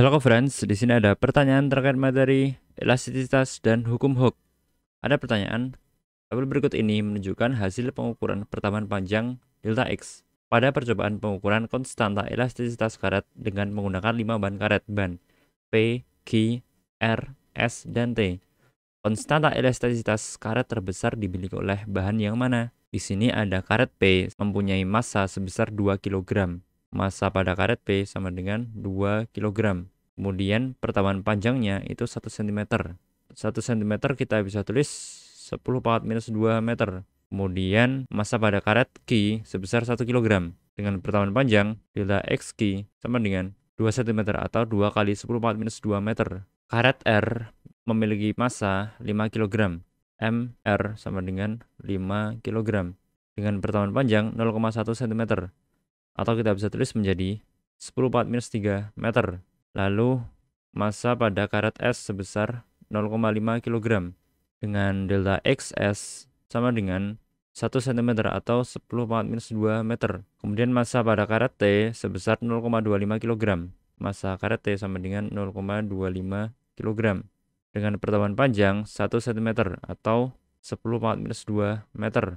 Halo friends, di sini ada pertanyaan terkait materi elastisitas dan hukum Hooke. Ada pertanyaan, tabel berikut ini menunjukkan hasil pengukuran pertambahan panjang delta X pada percobaan pengukuran konstanta elastisitas karet dengan menggunakan 5 bahan karet ban P, Q, R, S, dan T. Konstanta elastisitas karet terbesar dimiliki oleh bahan yang mana? Di sini ada karet P mempunyai massa sebesar 2 kg massa pada karet P sama dengan 2 kg. Kemudian pertambahan panjangnya itu 1 cm. 1 cm kita bisa tulis 10 pangkat minus 2 meter. Kemudian massa pada karet Q sebesar 1 kg. Dengan pertambahan panjang, delta X Q sama dengan 2 cm atau 2 kali 10 pangkat minus 2 meter. Karet R memiliki massa 5 kg. MR sama dengan 5 kg. Dengan pertambahan panjang 0,1 cm atau kita bisa tulis menjadi 10 pangkat minus 3 meter. Lalu massa pada karet S sebesar 0,5 kg dengan delta XS sama dengan 1 cm atau 10 pangkat minus 2 meter. Kemudian massa pada karet T sebesar 0,25 kg. Massa karet T sama dengan 0,25 kg dengan pertemuan panjang 1 cm atau 10 pangkat minus 2 meter.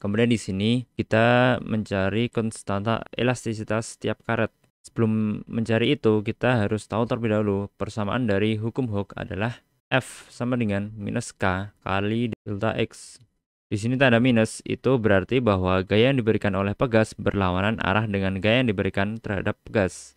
Kemudian di sini kita mencari konstanta elastisitas setiap karet. Sebelum mencari itu, kita harus tahu terlebih dahulu persamaan dari hukum Hooke adalah F sama dengan minus K kali delta X. Di sini tanda minus itu berarti bahwa gaya yang diberikan oleh pegas berlawanan arah dengan gaya yang diberikan terhadap pegas.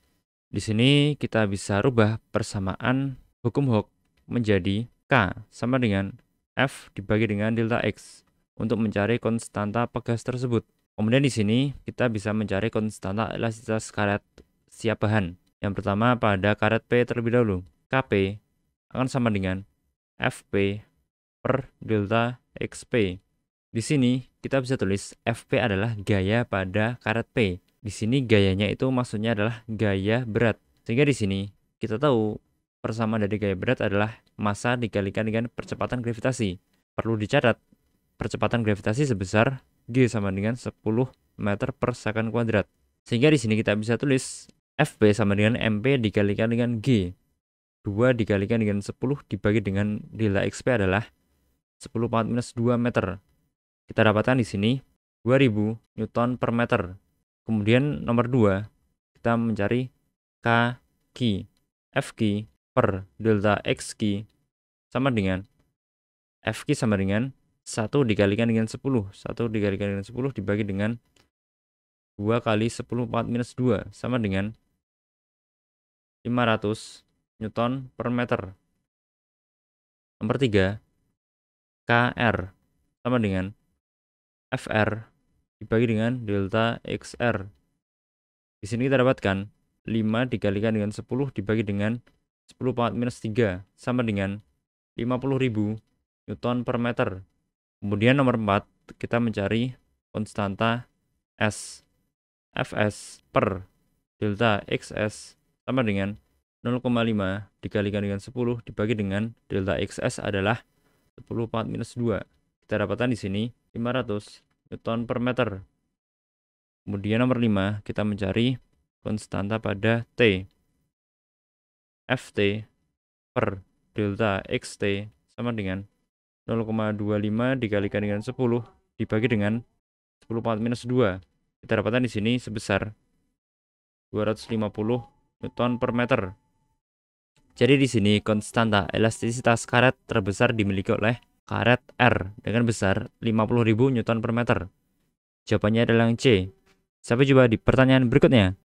Di sini kita bisa rubah persamaan hukum Hooke menjadi K sama dengan F dibagi dengan delta X untuk mencari konstanta pegas tersebut. Kemudian di sini kita bisa mencari konstanta elastisitas karet siap bahan. Yang pertama pada karet P terlebih dahulu. KP akan sama dengan FP per delta XP. Di sini kita bisa tulis FP adalah gaya pada karet P. Di sini gayanya itu maksudnya adalah gaya berat. Sehingga di sini kita tahu persamaan dari gaya berat adalah massa dikalikan dengan percepatan gravitasi. Perlu dicatat percepatan gravitasi sebesar G sama dengan 10 meter per second kuadrat. Sehingga di sini kita bisa tulis FB sama dengan MP dikalikan dengan G. 2 dikalikan dengan 10 dibagi dengan delta XP adalah 10 pangkat minus 2 meter. Kita dapatkan di sini 2000 Newton per meter. Kemudian nomor 2, kita mencari K Q F Q per delta X Q sama dengan F Q sama dengan 1 dikalikan dengan 10. 1 dikalikan dengan 10 dibagi dengan 2 kali 10 pangkat minus 2 sama dengan 500 Newton per meter. Nomor 3, KR sama dengan FR dibagi dengan delta XR. Di sini kita dapatkan 5 dikalikan dengan 10 dibagi dengan 10 pangkat minus 3 sama dengan 50.000 Newton per meter. Kemudian nomor 4, kita mencari konstanta S fs per delta xs sama dengan 0,5 dikalikan dengan 10 dibagi dengan delta xs adalah 10 pangkat minus 2. Kita dapatkan di sini 500 newton per meter. Kemudian nomor 5, kita mencari konstanta pada T. Ft per delta xt sama dengan 0,25 dikalikan dengan 10 dibagi dengan 10 pangkat minus 2. Kita dapatkan di sini sebesar 250 Newton per meter. Jadi di sini konstanta elastisitas karet terbesar dimiliki oleh karet R dengan besar 50.000 Newton per meter. Jawabannya adalah yang C. Sampai jumpa di pertanyaan berikutnya.